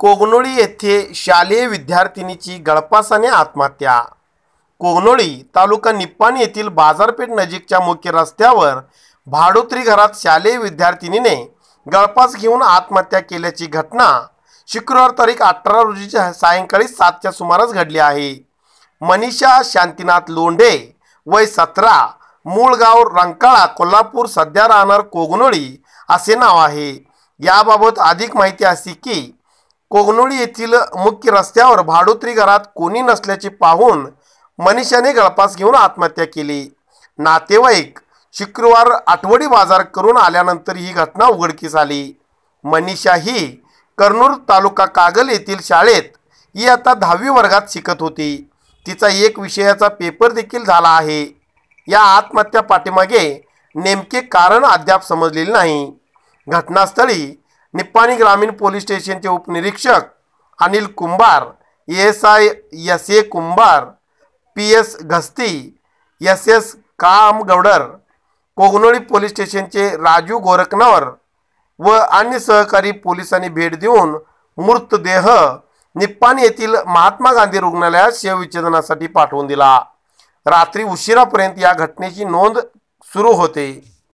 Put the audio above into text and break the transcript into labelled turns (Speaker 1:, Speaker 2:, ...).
Speaker 1: कोगनोळी येथे शालेय विद्यार्थिनीची गळपासाने आत्महत्या कोगनोळी तालुका निप्पाण येथील बाजारपेठ नजीकच्या मुख्य रस्त्यावर भाडोत्री घरात शालेय विद्यार्थिनीने गळपास घेऊन आत्महत्या केल्याची घटना शुक्रवार तारीख अठरा रोजीच्या सायंकाळी सातच्या सुमारास घडली आहे मनीषा शांतीनाथ लोंढे वय सतरा मूळ गाव रंकाळा कोल्हापूर सध्या राहणार कोगनोळी असे नाव आहे याबाबत अधिक माहिती अशी की कोगनोळी येथील मुख्य रस्त्यावर भाडोत्री घरात कोणी नसल्याचे पाहून मनीषाने गळपास घेऊन आत्महत्या केली नातेवाईक शुक्रवार आठवडी बाजार करून आल्यानंतर ही घटना उघडकीस आली मनीषा ही कर्नूर तालुका कागल येथील शाळेत ही आता दहावी वर्गात शिकत होती तिचा एक विषयाचा पेपर देखील झाला आहे या आत्महत्या पाठीमागे नेमके कारण अद्याप समजलेले नाही घटनास्थळी निप्पाणी ग्रामीण पोलीस स्टेशनचे उपनिरीक्षक Anil Kumbhar S I S A Kumbhar P S Ghasti S S Gaudar Kognoli police स्टेशनचे राजू गोरखनवर व अन्य सहकारी पोलिसांनी भेट देऊन मृतदेह निप्पाणी येथील महात्मा गांधी रुग्णालयात शवविच्छेदनासाठी पाठवून दिला रात्री उशिरापर्यंत या घटनेची नोंद सुरू होते